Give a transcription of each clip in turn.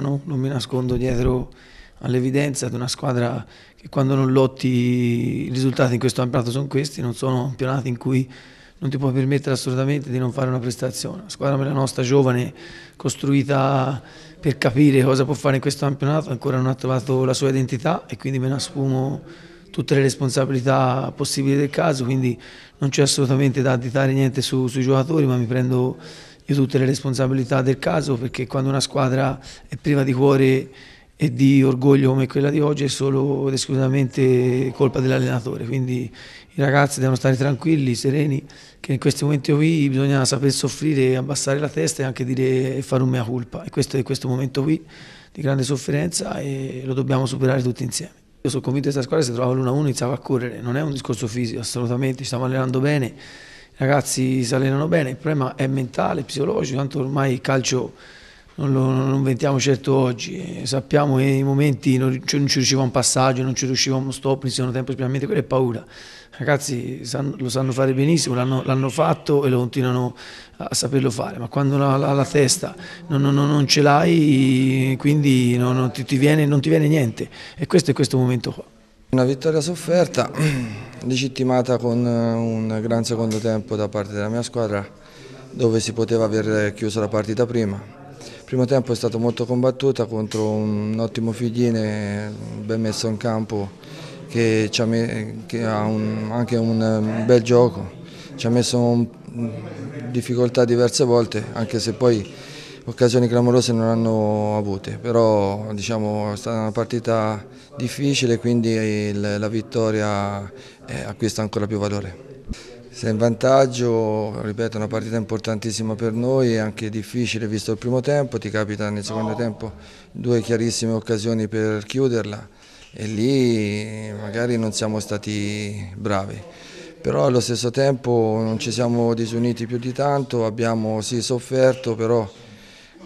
giocano, non mi nascondo dietro all'evidenza di una squadra che quando non lotti i risultati in questo campionato sono questi, non sono campionati in cui non ti puoi permettere assolutamente di non fare una prestazione. La squadra come la nostra giovane, costruita per capire cosa può fare in questo campionato, ancora non ha trovato la sua identità e quindi me ne assumo tutte le responsabilità possibili del caso, quindi non c'è assolutamente da additare niente su, sui giocatori, ma mi prendo io tutte le responsabilità del caso perché quando una squadra è priva di cuore e di orgoglio come quella di oggi è solo ed esclusivamente colpa dell'allenatore, quindi i ragazzi devono stare tranquilli, sereni, che in questi momenti qui bisogna saper soffrire, abbassare la testa e anche dire e fare un mea culpa e questo è questo momento qui di grande sofferenza e lo dobbiamo superare tutti insieme. Io sono convinto che questa squadra si trovava l'1-1 iniziava a correre, non è un discorso fisico assolutamente, ci stiamo allenando bene, ragazzi si allenano bene, il problema è mentale, psicologico, tanto ormai il calcio non lo non inventiamo certo oggi, sappiamo che nei momenti non, cioè non, ci riusciva un passaggio, non ci riusciva uno stop in secondo tempo, specialmente quella è paura. Ragazzi lo sanno fare benissimo, l'hanno, fatto e lo continuano a saperlo fare, ma quando la, la, la testa non, non, non ce l'hai quindi non, ti, ti viene, non ti viene niente e questo è questo momento qua. Una vittoria sofferta, legittimata con eh, un gran secondo tempo da parte della mia squadra dove si poteva aver chiuso la partita prima. Il primo tempo è stato molto combattuta contro un ottimo Figline eh, ben messo in campo che, ha, che ha un, anche un eh, bel gioco, ci ha messo in mm, difficoltà diverse volte anche se poi occasioni clamorose non hanno avute, però diciamo, è stata una partita difficile quindi il, la vittoria eh, acquista ancora più valore. Sei in vantaggio, ripeto, una partita importantissima per noi e anche difficile visto il primo tempo, ti capita nel secondo tempo due chiarissime occasioni per chiuderla e lì magari non siamo stati bravi però allo stesso tempo non ci siamo disuniti più di tanto, abbiamo sì sofferto, però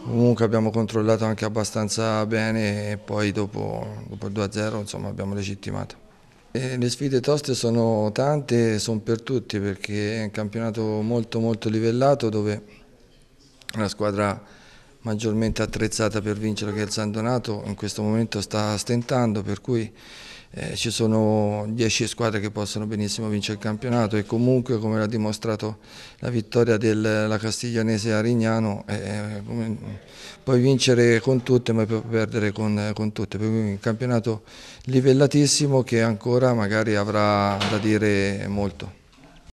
Comunque abbiamo controllato anche abbastanza bene e poi dopo, dopo il 2-0 insomma, abbiamo legittimato. E le sfide toste sono tante, sono per tutti perché è un campionato molto molto livellato dove la squadra maggiormente attrezzata per vincere che è il San Donato in questo momento sta stentando per cui eh, ci sono 10 squadre che possono benissimo vincere il campionato e comunque come l'ha dimostrato la vittoria della Castiglianese a Rignano, eh, eh, come, puoi vincere con tutte ma puoi perdere con, con tutte, per un campionato livellatissimo che ancora magari avrà da dire molto.